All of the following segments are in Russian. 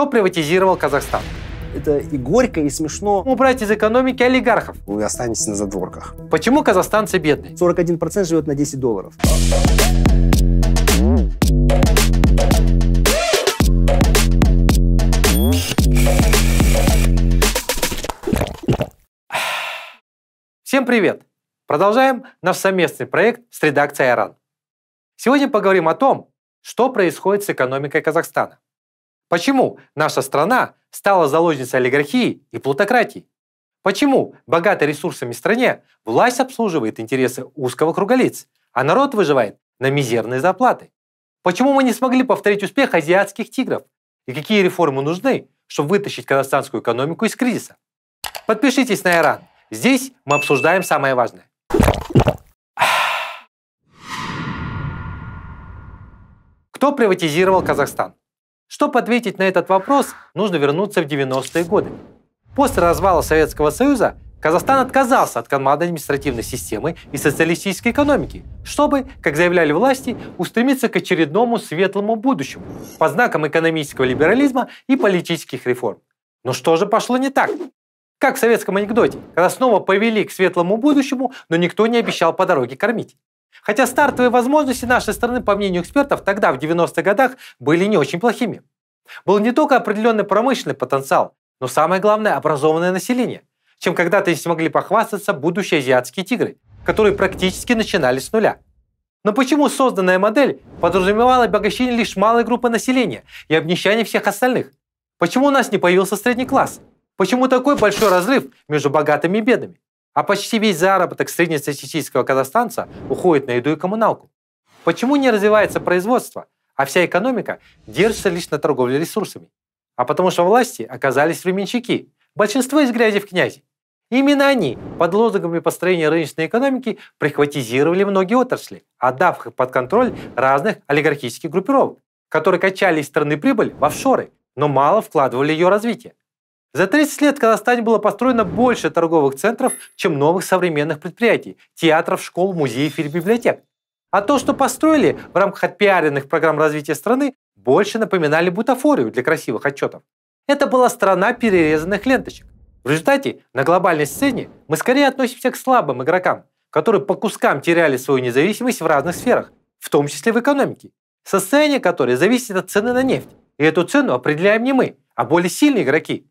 Кто приватизировал Казахстан? Это и горько, и смешно. Убрать из экономики олигархов. Вы останетесь на задворках. Почему казахстанцы бедные? 41% живет на 10 долларов. Всем привет! Продолжаем наш совместный проект с редакцией «Аран». Сегодня поговорим о том, что происходит с экономикой Казахстана. Почему наша страна стала заложницей олигархии и плутократии? Почему богатой ресурсами стране власть обслуживает интересы узкого круга лиц, а народ выживает на мизерные зарплаты? Почему мы не смогли повторить успех азиатских тигров? И какие реформы нужны, чтобы вытащить казахстанскую экономику из кризиса? Подпишитесь на Иран. Здесь мы обсуждаем самое важное. Кто приватизировал Казахстан? Чтобы ответить на этот вопрос, нужно вернуться в 90-е годы. После развала Советского Союза Казахстан отказался от командной административной системы и социалистической экономики, чтобы, как заявляли власти, устремиться к очередному светлому будущему по знакам экономического либерализма и политических реформ. Но что же пошло не так? Как в советском анекдоте, когда снова повели к светлому будущему, но никто не обещал по дороге кормить. Хотя стартовые возможности нашей страны, по мнению экспертов, тогда, в 90-х годах, были не очень плохими. Был не только определенный промышленный потенциал, но самое главное – образованное население, чем когда-то и смогли похвастаться будущие азиатские тигры, которые практически начинали с нуля. Но почему созданная модель подразумевала обогащение лишь малой группы населения и обнищание всех остальных? Почему у нас не появился средний класс? Почему такой большой разрыв между богатыми и бедными? А почти весь заработок среднестатистического казахстанца уходит на еду и коммуналку. Почему не развивается производство, а вся экономика держится лишь на торговле ресурсами? А потому что власти оказались временщики, большинство из грязи в князи. Именно они под лозунгами построения рыночной экономики прихватизировали многие отрасли, отдав их под контроль разных олигархических группировок, которые качали из страны прибыль в офшоры, но мало вкладывали в ее развитие. За 30 лет в Казахстане было построено больше торговых центров, чем новых современных предприятий – театров, школ, музеев или библиотек. А то, что построили в рамках отпиаренных программ развития страны, больше напоминали бутафорию для красивых отчетов. Это была страна перерезанных ленточек. В результате на глобальной сцене мы скорее относимся к слабым игрокам, которые по кускам теряли свою независимость в разных сферах, в том числе в экономике, состояние которой зависит от цены на нефть. И эту цену определяем не мы, а более сильные игроки,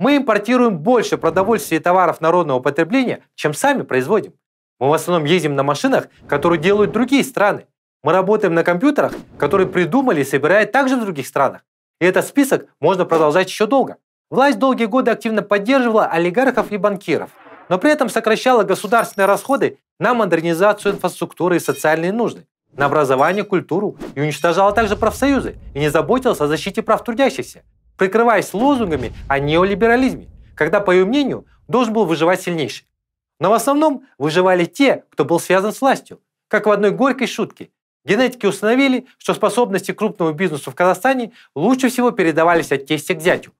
мы импортируем больше продовольствия и товаров народного потребления, чем сами производим. Мы в основном ездим на машинах, которые делают другие страны. Мы работаем на компьютерах, которые придумали и собирают также в других странах. И этот список можно продолжать еще долго. Власть долгие годы активно поддерживала олигархов и банкиров, но при этом сокращала государственные расходы на модернизацию инфраструктуры и социальные нужды, на образование, культуру и уничтожала также профсоюзы и не заботилась о защите прав трудящихся прикрываясь лозунгами о неолиберализме, когда, по ее мнению, должен был выживать сильнейший. Но в основном выживали те, кто был связан с властью. Как в одной горькой шутке. Генетики установили, что способности крупного бизнеса в Казахстане лучше всего передавались от тестя к зятю.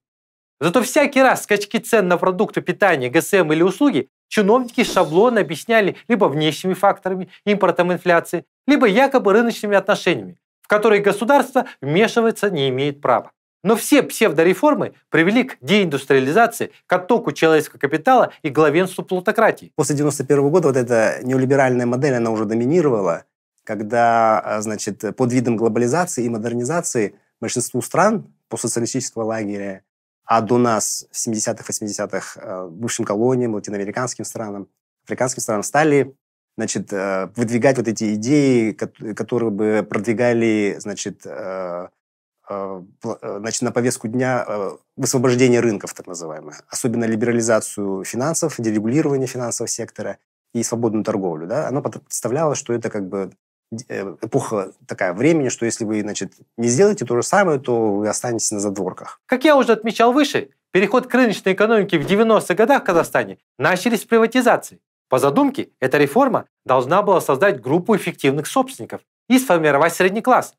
Зато всякий раз скачки цен на продукты питания, ГСМ или услуги чиновники шаблонно объясняли либо внешними факторами, импортом инфляции, либо якобы рыночными отношениями, в которые государство вмешиваться не имеет права. Но все псевдореформы привели к деиндустриализации, к оттоку человеческого капитала и главенству плутократии. После 1991 года вот эта неолиберальная модель, она уже доминировала, когда, а, значит, под видом глобализации и модернизации большинству стран по социалистического лагеря, а до нас в 70-х, 80-х а, бывшим колониям, латиноамериканским странам, африканским странам стали значит, э, выдвигать вот эти идеи, которые бы продвигали значит, э, Э, э, значит, на повестку дня э, высвобождение рынков, так называемое, особенно либерализацию финансов, дерегулирование финансового сектора и свободную торговлю. Да? Оно представляло, что это как бы эпоха такая времени, что если вы значит, не сделаете то же самое, то вы останетесь на задворках. Как я уже отмечал выше, переход к рыночной экономике в 90-х годах в Казахстане начались с приватизации. По задумке, эта реформа должна была создать группу эффективных собственников и сформировать средний класс,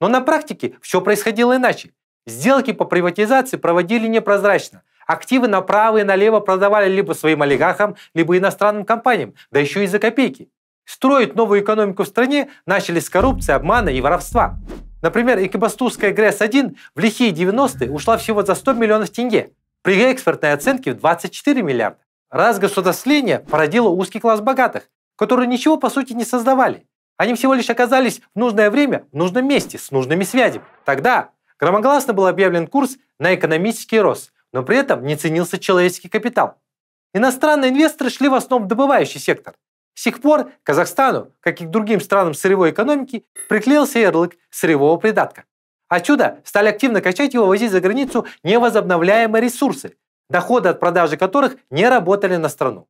но на практике все происходило иначе. Сделки по приватизации проводили непрозрачно. Активы направо и налево продавали либо своим олигархам, либо иностранным компаниям, да еще и за копейки. Строить новую экономику в стране начали с коррупции, обмана и воровства. Например, Экибастузская ГРЭС-1 в лихие 90-е ушла всего за 100 миллионов тенге, при экспортной оценке в 24 миллиарда. Раз государствление породило узкий класс богатых, которые ничего по сути не создавали. Они всего лишь оказались в нужное время в нужном месте с нужными связями. Тогда громогласно был объявлен курс на экономический рост, но при этом не ценился человеческий капитал. Иностранные инвесторы шли в основном в добывающий сектор. С тех пор Казахстану, как и к другим странам сырьевой экономики, приклеился ярлык сырьевого придатка. Отсюда стали активно качать его вывозить за границу невозобновляемые ресурсы, доходы от продажи которых не работали на страну.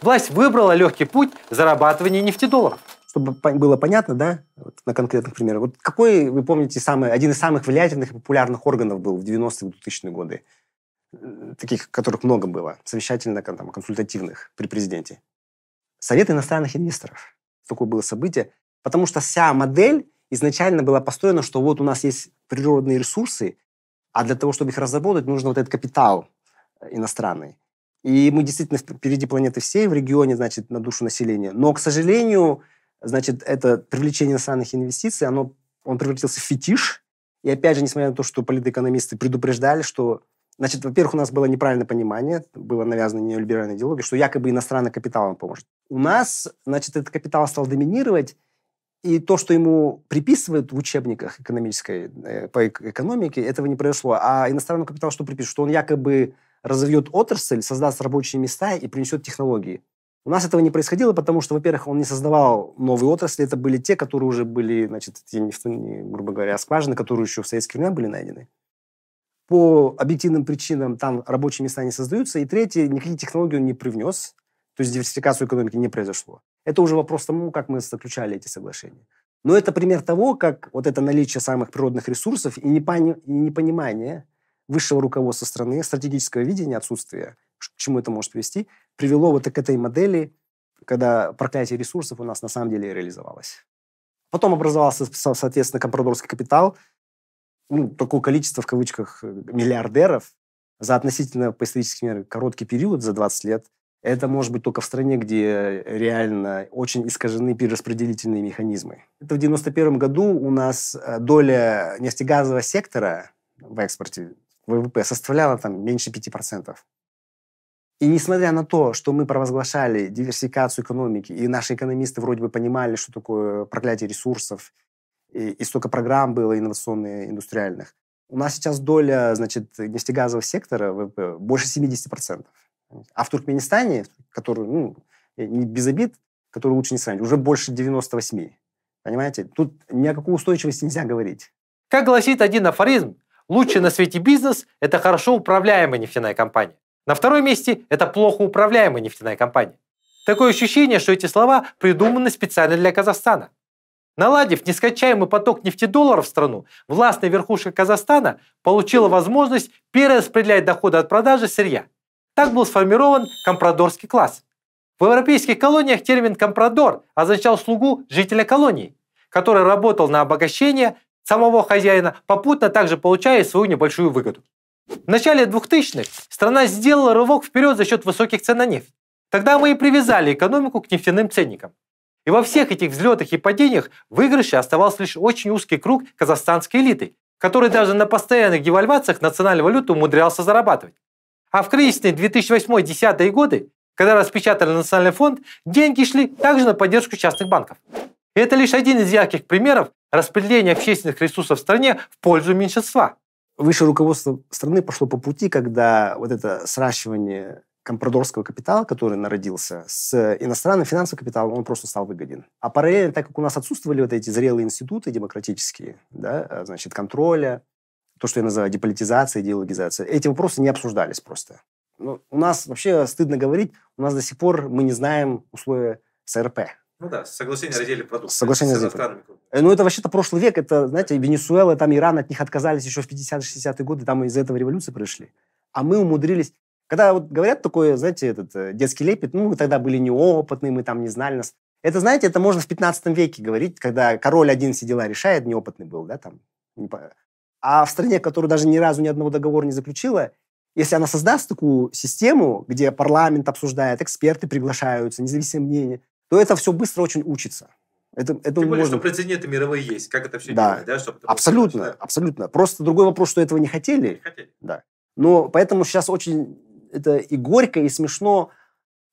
Власть выбрала легкий путь зарабатывания нефтедолларов – чтобы было понятно, да, вот на конкретных примерах, вот какой, вы помните, самый, один из самых влиятельных и популярных органов был в 90-е 2000-е годы? Э, таких, которых много было, совещательно-консультативных при президенте. Совет иностранных инвесторов. Такое было событие. Потому что вся модель изначально была построена, что вот у нас есть природные ресурсы, а для того, чтобы их разработать, нужно вот этот капитал э, иностранный. И мы действительно впереди планеты всей в регионе, значит, на душу населения. Но, к сожалению, Значит, это привлечение иностранных инвестиций, оно, он превратился в фетиш. И опять же, несмотря на то, что политэкономисты предупреждали, что Значит, во-первых, у нас было неправильное понимание, было навязано неолиберальной идеологии, что якобы иностранный капитал нам поможет. У нас, значит, этот капитал стал доминировать, и то, что ему приписывают в учебниках экономической, э, по экономике, этого не произошло. А иностранному капиталу что приписывают? Что он якобы разовьет отрасль, создаст рабочие места и принесет технологии. У нас этого не происходило, потому что, во-первых, он не создавал новые отрасли. Это были те, которые уже были, значит, те нефтяные, грубо говоря, скважины, которые еще в советские времена были найдены. По объективным причинам там рабочие места не создаются. И третье, никакие технологии он не привнес. То есть диверсификацию экономики не произошло. Это уже вопрос тому, как мы заключали эти соглашения. Но это пример того, как вот это наличие самых природных ресурсов и непонимание высшего руководства страны, стратегическое видение отсутствие – к чему это может привести, привело вот к этой модели, когда проклятие ресурсов у нас на самом деле реализовалось. Потом образовался, соответственно, компрадорский капитал, ну, такое количество, в кавычках, миллиардеров за относительно, по историческим мерам, короткий период, за 20 лет, это может быть только в стране, где реально очень искажены перераспределительные механизмы. Это в 1991 году у нас э, доля нефтегазового сектора в экспорте ВВП составляла там меньше 5%. И несмотря на то, что мы провозглашали диверсификацию экономики, и наши экономисты вроде бы понимали, что такое проклятие ресурсов, и, и столько программ было инновационных, индустриальных, у нас сейчас доля, значит, нефтегазового сектора ВВП больше 70%. А в Туркменистане, который, ну, не без обид, который лучше не сравнить, уже больше 98%. Понимаете? Тут ни о какой устойчивости нельзя говорить. Как гласит один афоризм, лучший на свете бизнес – это хорошо управляемая нефтяная компания. На втором месте – это плохо управляемая нефтяная компания. Такое ощущение, что эти слова придуманы специально для Казахстана. Наладив нескончаемый поток нефтедолларов в страну, властная верхушка Казахстана получила возможность перераспределять доходы от продажи сырья. Так был сформирован компрадорский класс. В европейских колониях термин «компрадор» означал слугу жителя колонии, который работал на обогащение самого хозяина, попутно также получая свою небольшую выгоду. В начале 2000-х страна сделала рывок вперед за счет высоких цен на нефть. Тогда мы и привязали экономику к нефтяным ценникам. И во всех этих взлетах и падениях в выигрыше оставался лишь очень узкий круг казахстанской элиты, который даже на постоянных девальвациях национальной валюты умудрялся зарабатывать. А в кризисные 2008-2010 годы, когда распечатали национальный фонд, деньги шли также на поддержку частных банков. И это лишь один из ярких примеров распределения общественных ресурсов в стране в пользу меньшинства высшее руководство страны пошло по пути, когда вот это сращивание компрадорского капитала, который народился, с иностранным финансовым капиталом, он просто стал выгоден. А параллельно, так как у нас отсутствовали вот эти зрелые институты демократические, да, а, значит, контроля, то, что я называю деполитизация, идеологизация, эти вопросы не обсуждались просто. Ну, у нас вообще стыдно говорить, у нас до сих пор мы не знаем условия СРП, ну да, соглашение о разделе продуктов. Соглашение с странами. Э, ну это вообще-то прошлый век, это, знаете, Венесуэла, там Иран от них отказались еще в 50-60-е годы, там из-за этого революции пришли. А мы умудрились... Когда вот говорят такое, знаете, этот э, детский лепет, ну, мы тогда были неопытные, мы там не знали нас. Это, знаете, это можно в 15 веке говорить, когда король один все дела решает, неопытный был, да, там. А в стране, которая даже ни разу ни одного договора не заключила, если она создаст такую систему, где парламент обсуждает, эксперты приглашаются, независимые мнение то это все быстро очень учится. Это, это Тем более, можно... что прецеденты мировые есть, как это все да. делать, да? Чтобы абсолютно, было... абсолютно. Просто другой вопрос, что этого не хотели. Не хотели. Да. Но поэтому сейчас очень это и горько, и смешно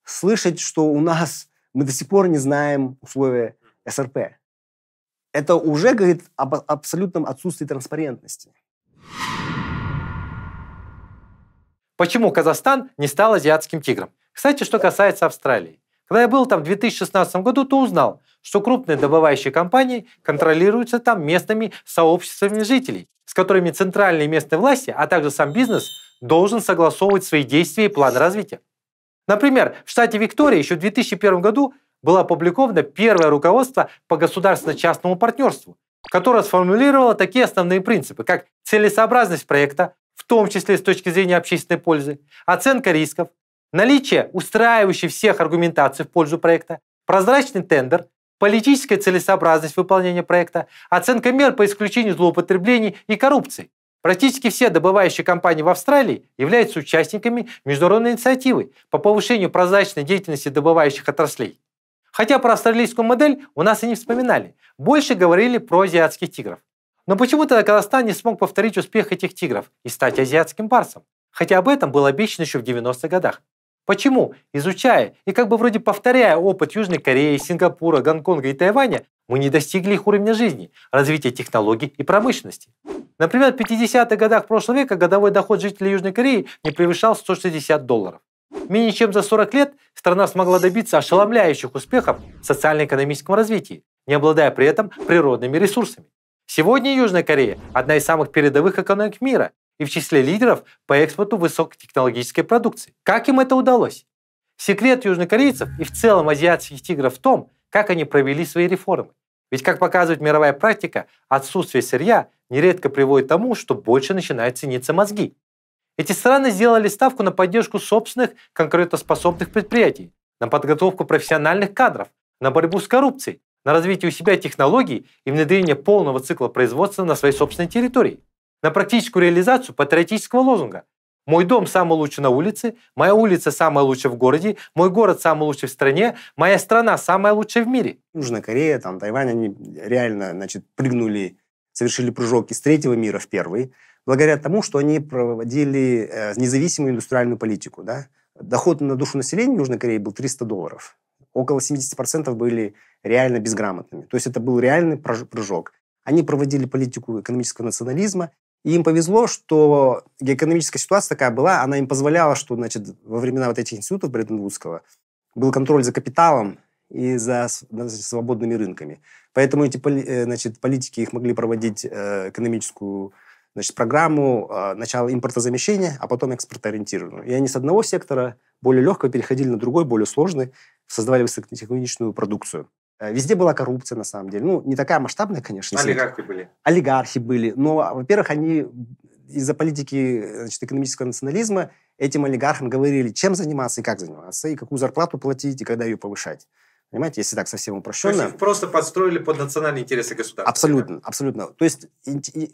слышать, что у нас мы до сих пор не знаем условия СРП. Это уже говорит об абсолютном отсутствии транспарентности. Почему Казахстан не стал азиатским тигром? Кстати, что касается Австралии. Когда я был там в 2016 году, то узнал, что крупные добывающие компании контролируются там местными сообществами жителей, с которыми центральные местные власти, а также сам бизнес должен согласовывать свои действия и планы развития. Например, в штате Виктория еще в 2001 году было опубликовано первое руководство по государственно-частному партнерству, которое сформулировало такие основные принципы, как целесообразность проекта, в том числе с точки зрения общественной пользы, оценка рисков, наличие устраивающей всех аргументаций в пользу проекта, прозрачный тендер, политическая целесообразность выполнения проекта, оценка мер по исключению злоупотреблений и коррупции. Практически все добывающие компании в Австралии являются участниками международной инициативы по повышению прозрачной деятельности добывающих отраслей. Хотя про австралийскую модель у нас и не вспоминали, больше говорили про азиатских тигров. Но почему-то Казахстан не смог повторить успех этих тигров и стать азиатским барсом, хотя об этом было обещано еще в 90-х годах. Почему? Изучая и как бы вроде повторяя опыт Южной Кореи, Сингапура, Гонконга и Тайваня, мы не достигли их уровня жизни, развития технологий и промышленности. Например, в 50-х годах прошлого века годовой доход жителей Южной Кореи не превышал 160 долларов. Менее чем за 40 лет страна смогла добиться ошеломляющих успехов в социально-экономическом развитии, не обладая при этом природными ресурсами. Сегодня Южная Корея – одна из самых передовых экономик мира, и в числе лидеров по экспорту высокотехнологической продукции. Как им это удалось? Секрет южнокорейцев и в целом азиатских тигров в том, как они провели свои реформы. Ведь, как показывает мировая практика, отсутствие сырья нередко приводит к тому, что больше начинают цениться мозги. Эти страны сделали ставку на поддержку собственных конкурентоспособных предприятий, на подготовку профессиональных кадров, на борьбу с коррупцией, на развитие у себя технологий и внедрение полного цикла производства на своей собственной территории на практическую реализацию патриотического лозунга. Мой дом самый лучший на улице, моя улица самая лучшая в городе, мой город самый лучший в стране, моя страна самая лучшая в мире. Южная Корея, там, Тайвань, они реально значит, прыгнули, совершили прыжок из третьего мира в первый, благодаря тому, что они проводили э, независимую индустриальную политику. Да? Доход на душу населения в Южной Корее был 300 долларов. Около 70% были реально безграмотными. То есть это был реальный прыжок. Они проводили политику экономического национализма, и им повезло, что экономическая ситуация такая была, она им позволяла, что значит, во времена вот этих институтов Бреттон-Вудского был контроль за капиталом и за значит, свободными рынками. Поэтому эти э, значит, политики их могли проводить э, экономическую значит, программу а, начала импортозамещения, а потом экспортоориентированную. И они с одного сектора более легкого переходили на другой, более сложный, создавали высокотехнологичную продукцию. Э, везде была коррупция, на самом деле. Ну, не такая масштабная, конечно. Олигархи были. Олигархи были. Но, во-первых, они из-за политики значит, экономического национализма этим олигархам говорили, чем заниматься и как заниматься, и какую зарплату платить, и когда ее повышать. Понимаете, если так совсем упрощенно. То есть их просто подстроили под национальные интересы государства. Абсолютно, да? абсолютно. То есть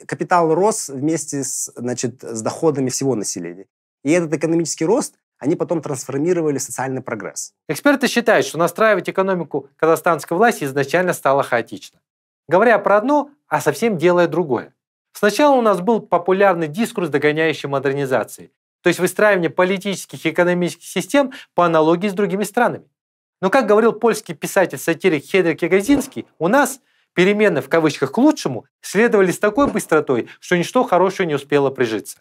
капитал рос вместе с, значит, с доходами всего населения. И этот экономический рост они потом трансформировали социальный прогресс. Эксперты считают, что настраивать экономику казахстанской власти изначально стало хаотично. Говоря про одно, а совсем делая другое. Сначала у нас был популярный дискурс, догоняющий модернизации, то есть выстраивание политических и экономических систем по аналогии с другими странами. Но, как говорил польский писатель-сатирик Хедрик Ягозинский, у нас перемены в кавычках к лучшему следовали с такой быстротой, что ничто хорошее не успело прижиться.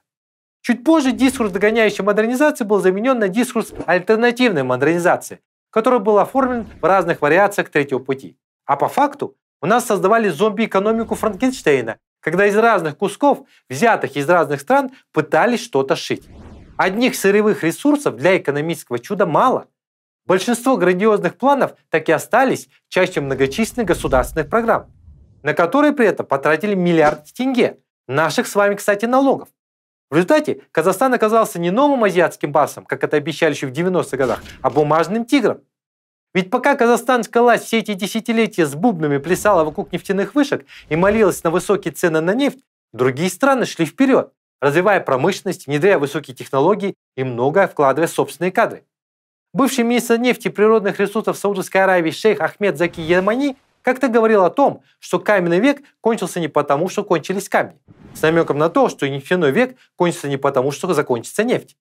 Чуть позже дискурс догоняющей модернизации был заменен на дискурс альтернативной модернизации, который был оформлен в разных вариациях третьего пути. А по факту у нас создавали зомби-экономику Франкенштейна, когда из разных кусков, взятых из разных стран, пытались что-то шить. Одних сырьевых ресурсов для экономического чуда мало. Большинство грандиозных планов так и остались частью многочисленных государственных программ, на которые при этом потратили миллиард тенге, наших с вами, кстати, налогов. В результате Казахстан оказался не новым азиатским басом, как это обещали еще в 90-х годах, а бумажным тигром. Ведь пока казахстанская власть все эти десятилетия с бубнами плясала вокруг нефтяных вышек и молилась на высокие цены на нефть, другие страны шли вперед, развивая промышленность, внедряя высокие технологии и многое вкладывая в собственные кадры. Бывший министр нефти и природных ресурсов Саудовской Аравии шейх Ахмед Заки Ямани как-то говорил о том, что каменный век кончился не потому, что кончились камни, с намеком на то, что нефтяной век кончится не потому, что закончится нефть.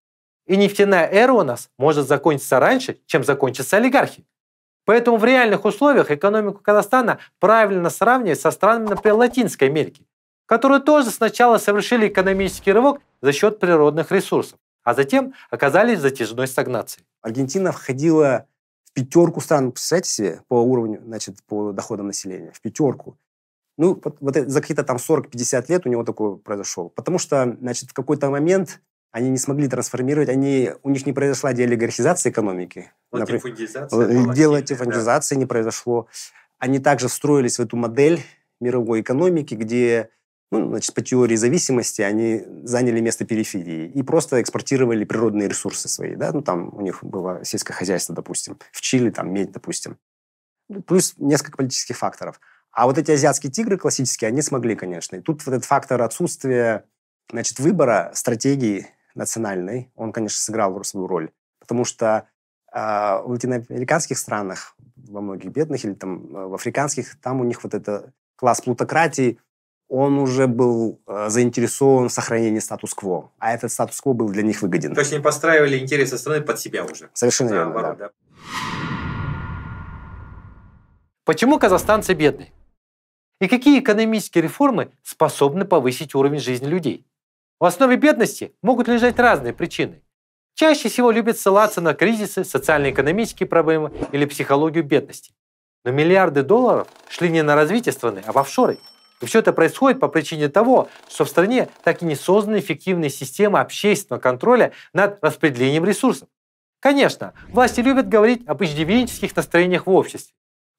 И нефтяная эра у нас может закончиться раньше, чем закончатся олигархи. Поэтому в реальных условиях экономику Казахстана правильно сравнивать со странами, например, Латинской Америки, которые тоже сначала совершили экономический рывок за счет природных ресурсов, а затем оказались в затяжной стагнации. Аргентина входила в пятерку стран, представляете себе, по уровню, значит, по доходам населения, в пятерку. Ну, вот, вот за какие-то там 40-50 лет у него такое произошло. Потому что, значит, в какой-то момент они не смогли трансформировать, они, у них не произошла деолигархизация экономики. Вот Например, э, да. не произошло. Они также встроились в эту модель мировой экономики, где ну, значит, по теории зависимости они заняли место периферии и просто экспортировали природные ресурсы свои. Да? Ну, там у них было сельское хозяйство, допустим, в Чили там медь, допустим. Плюс несколько политических факторов. А вот эти азиатские тигры классические, они смогли, конечно. И тут вот этот фактор отсутствия значит, выбора стратегии национальной, он, конечно, сыграл свою роль. Потому что э, в латиноамериканских странах, во многих бедных или там э, в африканских, там у них вот это класс плутократии – он уже был э, заинтересован в сохранении статус-кво, а этот статус-кво был для них выгоден. То есть они подстраивали интересы страны под себя уже. Совершенно верно, да. Почему казахстанцы бедны? И какие экономические реформы способны повысить уровень жизни людей? В основе бедности могут лежать разные причины. Чаще всего любят ссылаться на кризисы, социально-экономические проблемы или психологию бедности. Но миллиарды долларов шли не на развитие страны, а в офшоры – и все это происходит по причине того, что в стране так и не созданы эффективные системы общественного контроля над распределением ресурсов. Конечно, власти любят говорить об иждивенческих настроениях в обществе,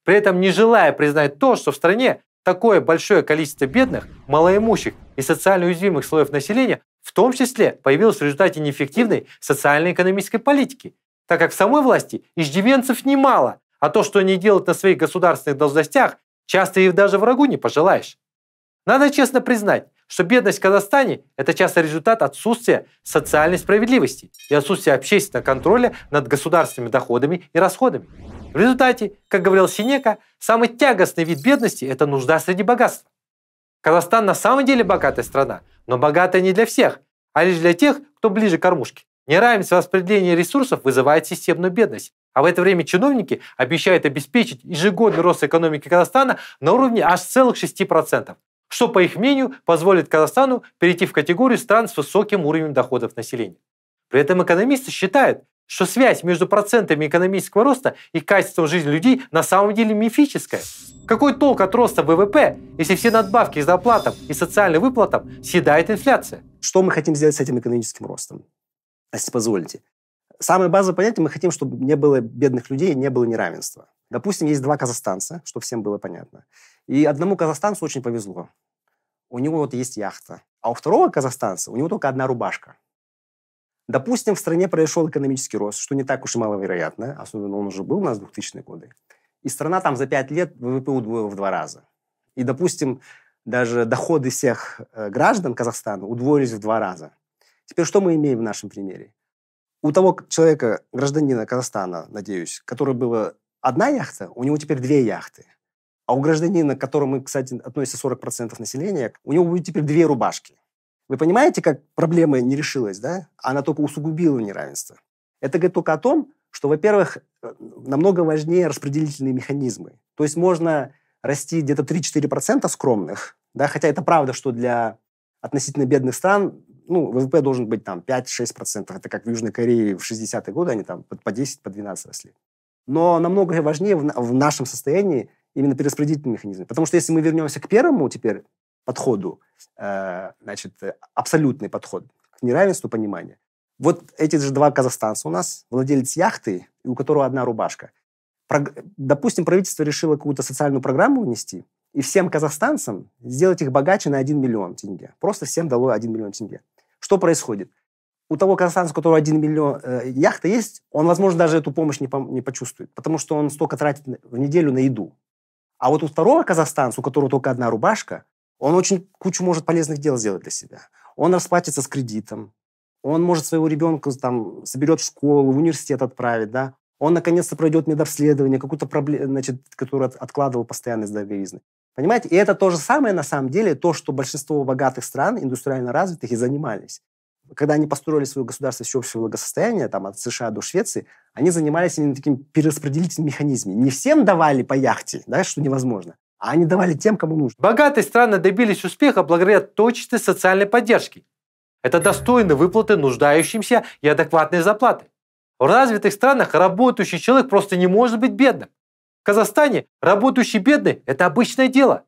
при этом не желая признать то, что в стране такое большое количество бедных, малоимущих и социально уязвимых слоев населения в том числе появилось в результате неэффективной социально-экономической политики, так как в самой власти иждивенцев немало, а то, что они делают на своих государственных должностях, часто их даже врагу не пожелаешь. Надо честно признать, что бедность в Казахстане – это часто результат отсутствия социальной справедливости и отсутствия общественного контроля над государственными доходами и расходами. В результате, как говорил Синека, самый тягостный вид бедности – это нужда среди богатства. Казахстан на самом деле богатая страна, но богатая не для всех, а лишь для тех, кто ближе к кормушке. Неравенство распределения ресурсов вызывает системную бедность. А в это время чиновники обещают обеспечить ежегодный рост экономики Казахстана на уровне аж целых 6% что, по их мнению, позволит Казахстану перейти в категорию стран с высоким уровнем доходов населения. При этом экономисты считают, что связь между процентами экономического роста и качеством жизни людей на самом деле мифическая. Какой толк от роста ВВП, если все надбавки к зарплатам и социальным выплатам съедает инфляция? Что мы хотим сделать с этим экономическим ростом? Если позволите. Самое базовое понятие, мы хотим, чтобы не было бедных людей, не было неравенства. Допустим, есть два казахстанца, чтобы всем было понятно. И одному казахстанцу очень повезло. У него вот есть яхта. А у второго казахстанца у него только одна рубашка. Допустим, в стране произошел экономический рост, что не так уж и маловероятно, особенно он уже был у нас в 2000-е годы. И страна там за 5 лет ВВП удвоила в два раза. И, допустим, даже доходы всех э, граждан Казахстана удвоились в два раза. Теперь что мы имеем в нашем примере? У того человека, гражданина Казахстана, надеюсь, который была одна яхта, у него теперь две яхты – а у гражданина, к которому, кстати, относится 40% населения, у него будет теперь две рубашки. Вы понимаете, как проблема не решилась, да? Она только усугубила неравенство. Это говорит только о том, что, во-первых, э, намного важнее распределительные механизмы. То есть можно расти где-то 3-4% скромных, да, хотя это правда, что для относительно бедных стран ну, ВВП должен быть там 5-6%. Это как в Южной Корее в 60-е годы они там по 10, по 12 росли. Но намного важнее в нашем состоянии именно перераспределительные механизмы. Потому что если мы вернемся к первому теперь подходу, э, значит, абсолютный подход к неравенству понимания, вот эти же два казахстанца у нас, владелец яхты, у которого одна рубашка. допустим, правительство решило какую-то социальную программу внести, и всем казахстанцам сделать их богаче на 1 миллион тенге. Просто всем дало 1 миллион тенге. Что происходит? У того казахстанца, у которого 1 миллион э, яхта есть, он, возможно, даже эту помощь не, по, не почувствует, потому что он столько тратит в неделю на еду. А вот у второго казахстанца, у которого только одна рубашка, он очень кучу может полезных дел сделать для себя. Он расплатится с кредитом, он может своего ребенка там соберет в школу, в университет отправить, да. Он наконец-то пройдет медобследование, какую-то проблему, значит, которую откладывал постоянно из-за эгоизма. Понимаете? И это то же самое, на самом деле, то, что большинство богатых стран, индустриально развитых, и занимались когда они построили свое государство еще общего благосостояния, там, от США до Швеции, они занимались именно таким перераспределительным механизмом. Не всем давали по яхте, да, что невозможно, а они давали тем, кому нужно. Богатые страны добились успеха благодаря точной социальной поддержке. Это достойные выплаты нуждающимся и адекватные зарплаты. В развитых странах работающий человек просто не может быть бедным. В Казахстане работающий бедный – это обычное дело.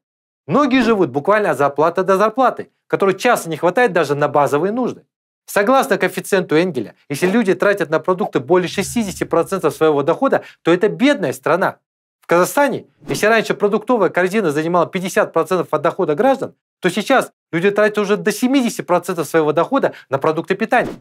Многие живут буквально от зарплаты до зарплаты, которой часто не хватает даже на базовые нужды. Согласно коэффициенту Энгеля, если люди тратят на продукты более 60% своего дохода, то это бедная страна. В Казахстане, если раньше продуктовая корзина занимала 50% от дохода граждан, то сейчас люди тратят уже до 70% своего дохода на продукты питания.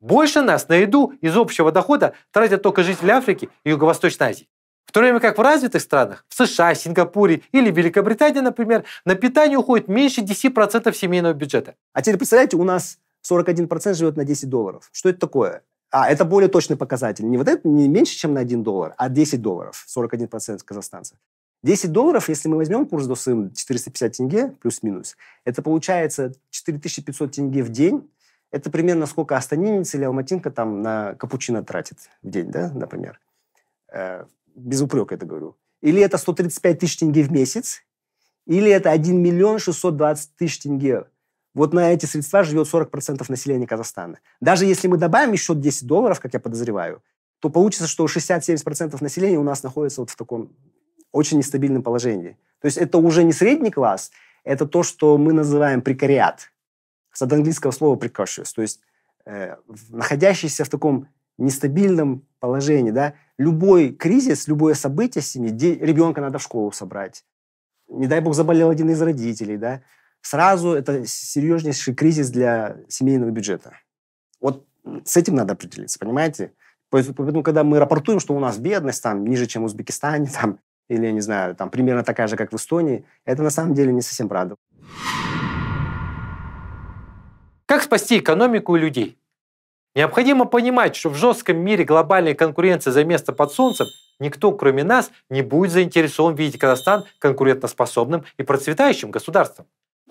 Больше нас на еду из общего дохода тратят только жители Африки и Юго-Восточной Азии. В то время как в развитых странах, в США, Сингапуре или Великобритании, например, на питание уходит меньше 10% семейного бюджета. А теперь представляете, у нас 41% живет на 10 долларов. Что это такое? А, это более точный показатель. Не вот это, не меньше, чем на 1 доллар, а 10 долларов, 41% казахстанцев. 10 долларов, если мы возьмем курс до СИМ 450 тенге, плюс-минус, это получается 4500 тенге в день. Это примерно сколько астанинец или алматинка там на капучино тратит в день, да, например. Э, без упрека это говорю. Или это 135 тысяч тенге в месяц, или это 1 миллион 620 тысяч тенге вот на эти средства живет 40% населения Казахстана. Даже если мы добавим еще 10 долларов, как я подозреваю, то получится, что 60-70% населения у нас находится вот в таком очень нестабильном положении. То есть это уже не средний класс, это то, что мы называем прикариат С английского слова precocious, то есть э, находящийся в таком нестабильном положении. Да? Любой кризис, любое событие в семье, ребенка надо в школу собрать. Не дай бог заболел один из родителей, да? сразу это серьезнейший кризис для семейного бюджета. Вот с этим надо определиться, понимаете? Поэтому, когда мы рапортуем, что у нас бедность там ниже, чем в Узбекистане, там, или, я не знаю, там примерно такая же, как в Эстонии, это на самом деле не совсем правда. Как спасти экономику и людей? Необходимо понимать, что в жестком мире глобальной конкуренции за место под солнцем никто, кроме нас, не будет заинтересован видеть Казахстан конкурентоспособным и процветающим государством.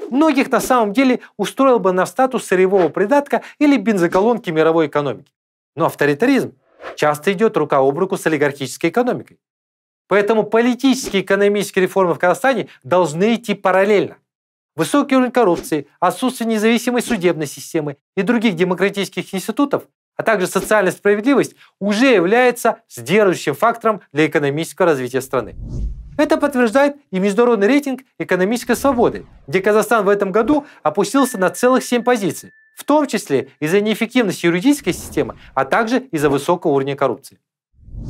Многих на самом деле устроил бы на статус сырьевого придатка или бензоколонки мировой экономики. Но авторитаризм часто идет рука об руку с олигархической экономикой. Поэтому политические и экономические реформы в Казахстане должны идти параллельно. Высокий уровень коррупции, отсутствие независимой судебной системы и других демократических институтов, а также социальная справедливость уже является сдерживающим фактором для экономического развития страны. Это подтверждает и международный рейтинг экономической свободы, где Казахстан в этом году опустился на целых 7 позиций, в том числе из-за неэффективности юридической системы, а также из-за высокого уровня коррупции.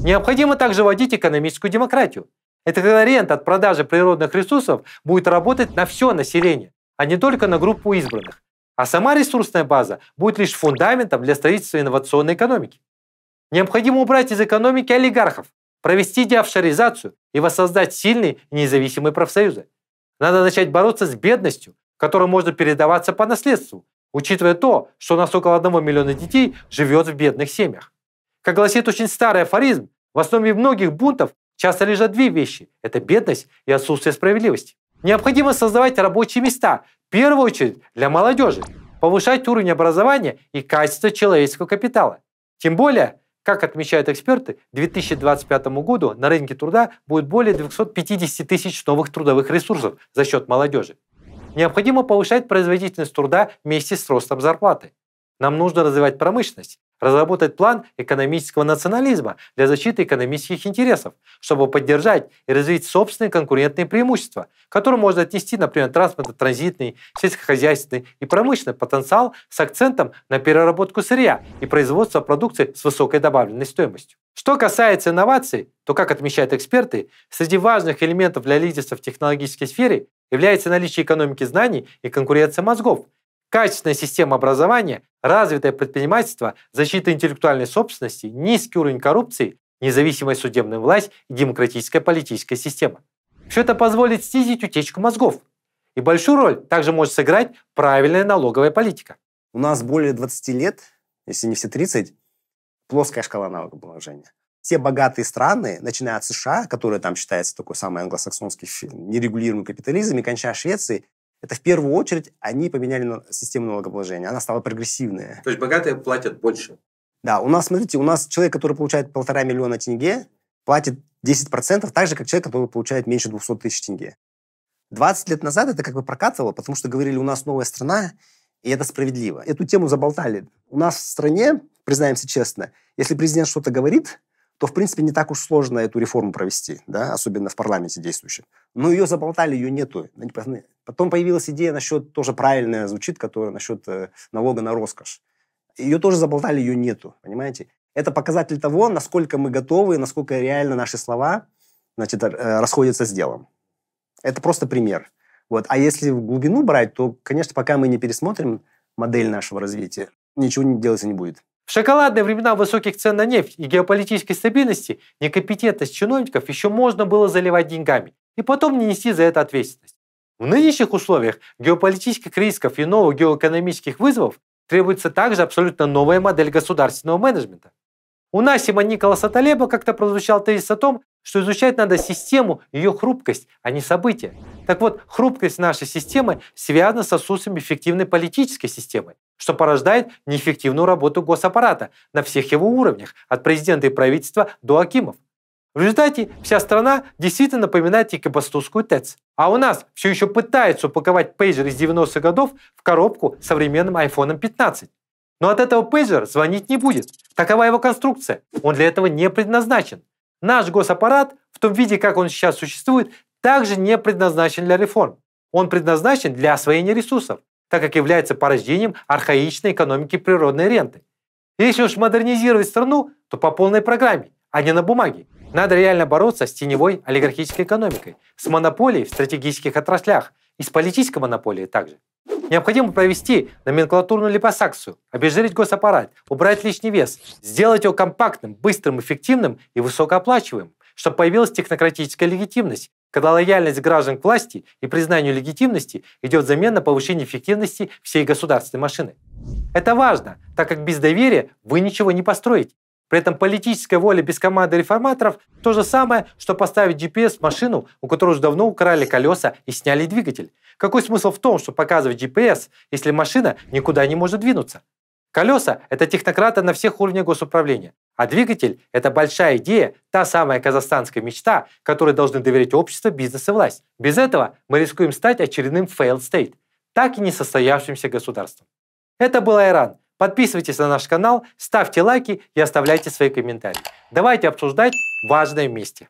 Необходимо также вводить экономическую демократию. Это когда рента от продажи природных ресурсов будет работать на все население, а не только на группу избранных. А сама ресурсная база будет лишь фундаментом для строительства инновационной экономики. Необходимо убрать из экономики олигархов, провести деофшоризацию и воссоздать сильные и независимые профсоюзы. Надо начать бороться с бедностью, которая может передаваться по наследству, учитывая то, что у нас около 1 миллиона детей живет в бедных семьях. Как гласит очень старый афоризм, в основе многих бунтов часто лежат две вещи – это бедность и отсутствие справедливости. Необходимо создавать рабочие места, в первую очередь для молодежи, повышать уровень образования и качество человеческого капитала. Тем более, как отмечают эксперты, к 2025 году на рынке труда будет более 250 тысяч новых трудовых ресурсов за счет молодежи. Необходимо повышать производительность труда вместе с ростом зарплаты. Нам нужно развивать промышленность, разработать план экономического национализма для защиты экономических интересов, чтобы поддержать и развить собственные конкурентные преимущества, которые можно отнести, например, транспортно транзитный, сельскохозяйственный и промышленный потенциал с акцентом на переработку сырья и производство продукции с высокой добавленной стоимостью. Что касается инноваций, то, как отмечают эксперты, среди важных элементов для лидерства в технологической сфере является наличие экономики знаний и конкуренция мозгов – Качественная система образования, развитое предпринимательство, защита интеллектуальной собственности, низкий уровень коррупции, независимая судебная власть и демократическая политическая система. Все это позволит снизить утечку мозгов. И большую роль также может сыграть правильная налоговая политика. У нас более 20 лет, если не все 30, плоская шкала налогообложения. Все богатые страны, начиная от США, которые там считается такой самый англосаксонский нерегулируемый капитализм, и кончая Швецией, это в первую очередь они поменяли систему налогообложения. Она стала прогрессивная. То есть богатые платят больше? Да, у нас, смотрите, у нас человек, который получает полтора миллиона тенге, платит 10%, так же, как человек, который получает меньше 200 тысяч тенге. 20 лет назад это как бы прокатывало, потому что говорили, у нас новая страна, и это справедливо. Эту тему заболтали. У нас в стране, признаемся честно, если президент что-то говорит, то, в принципе, не так уж сложно эту реформу провести, да, особенно в парламенте действующем. Но ее заболтали, ее нету. Потом появилась идея насчет, тоже правильная звучит, которая насчет э, налога на роскошь. Ее тоже заболтали, ее нету, понимаете? Это показатель того, насколько мы готовы, насколько реально наши слова значит, э, расходятся с делом. Это просто пример. Вот. А если в глубину брать, то, конечно, пока мы не пересмотрим модель нашего развития, ничего не делаться не будет. В шоколадные времена высоких цен на нефть и геополитической стабильности некомпетентность чиновников еще можно было заливать деньгами и потом не нести за это ответственность. В нынешних условиях геополитических рисков и новых геоэкономических вызовов требуется также абсолютно новая модель государственного менеджмента. У Насима Николаса Талеба как-то прозвучал тезис о том, что изучать надо систему, ее хрупкость, а не события. Так вот, хрупкость нашей системы связана с отсутствием эффективной политической системы, что порождает неэффективную работу госаппарата на всех его уровнях, от президента и правительства до Акимов. В результате вся страна действительно напоминает Екибастузскую ТЭЦ. А у нас все еще пытаются упаковать пейджер из 90-х годов в коробку с современным iPhone 15. Но от этого пейджер звонить не будет. Такова его конструкция. Он для этого не предназначен. Наш госаппарат в том виде, как он сейчас существует, также не предназначен для реформ. Он предназначен для освоения ресурсов, так как является порождением архаичной экономики природной ренты. Если уж модернизировать страну, то по полной программе, а не на бумаге. Надо реально бороться с теневой олигархической экономикой, с монополией в стратегических отраслях и с политической монополией также. Необходимо провести номенклатурную липосакцию, обезжирить госаппарат, убрать лишний вес, сделать его компактным, быстрым, эффективным и высокооплачиваемым, чтобы появилась технократическая легитимность когда лояльность граждан к власти и признанию легитимности идет взамен на повышение эффективности всей государственной машины. Это важно, так как без доверия вы ничего не построите. При этом политическая воля без команды реформаторов – то же самое, что поставить GPS в машину, у которой уже давно украли колеса и сняли двигатель. Какой смысл в том, что показывать GPS, если машина никуда не может двинуться? Колеса – это технократы на всех уровнях госуправления. А двигатель – это большая идея, та самая казахстанская мечта, которой должны доверить общество, бизнес и власть. Без этого мы рискуем стать очередным failed state, так и не состоявшимся государством. Это был Иран. Подписывайтесь на наш канал, ставьте лайки и оставляйте свои комментарии. Давайте обсуждать важное вместе.